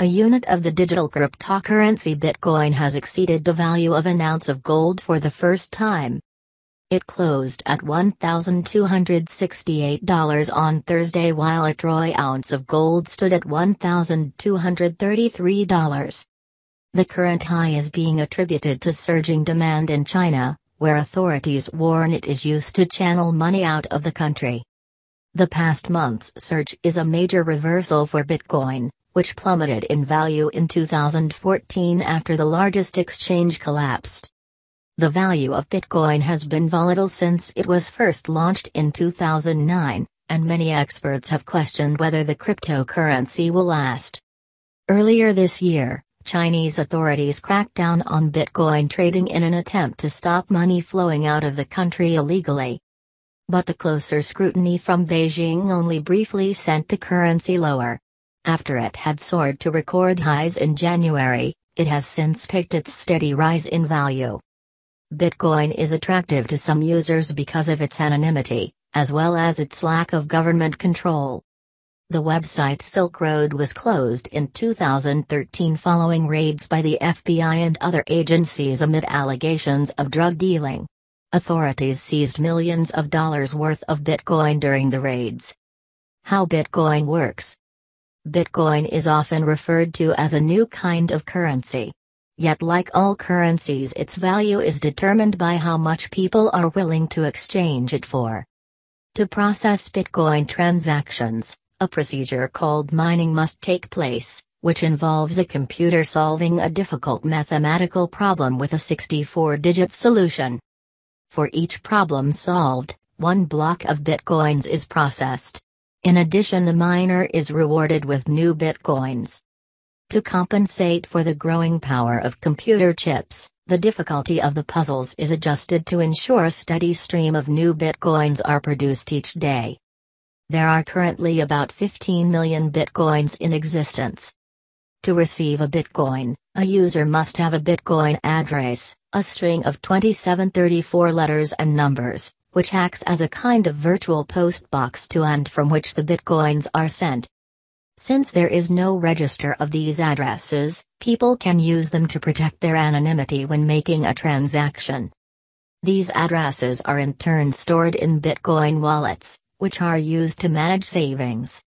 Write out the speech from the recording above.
A unit of the digital cryptocurrency Bitcoin has exceeded the value of an ounce of gold for the first time. It closed at $1,268 on Thursday while a troy ounce of gold stood at $1,233. The current high is being attributed to surging demand in China, where authorities warn it is used to channel money out of the country. The past month's surge is a major reversal for Bitcoin which plummeted in value in 2014 after the largest exchange collapsed. The value of Bitcoin has been volatile since it was first launched in 2009, and many experts have questioned whether the cryptocurrency will last. Earlier this year, Chinese authorities cracked down on Bitcoin trading in an attempt to stop money flowing out of the country illegally. But the closer scrutiny from Beijing only briefly sent the currency lower. After it had soared to record highs in January, it has since picked its steady rise in value. Bitcoin is attractive to some users because of its anonymity, as well as its lack of government control. The website Silk Road was closed in 2013 following raids by the FBI and other agencies amid allegations of drug dealing. Authorities seized millions of dollars worth of Bitcoin during the raids. How Bitcoin works Bitcoin is often referred to as a new kind of currency. Yet, like all currencies, its value is determined by how much people are willing to exchange it for. To process Bitcoin transactions, a procedure called mining must take place, which involves a computer solving a difficult mathematical problem with a 64 digit solution. For each problem solved, one block of Bitcoins is processed. In addition the miner is rewarded with new bitcoins. To compensate for the growing power of computer chips, the difficulty of the puzzles is adjusted to ensure a steady stream of new bitcoins are produced each day. There are currently about 15 million bitcoins in existence. To receive a bitcoin, a user must have a bitcoin address, a string of 2734 letters and numbers, which acts as a kind of virtual post box to and from which the bitcoins are sent. Since there is no register of these addresses, people can use them to protect their anonymity when making a transaction. These addresses are in turn stored in Bitcoin wallets, which are used to manage savings,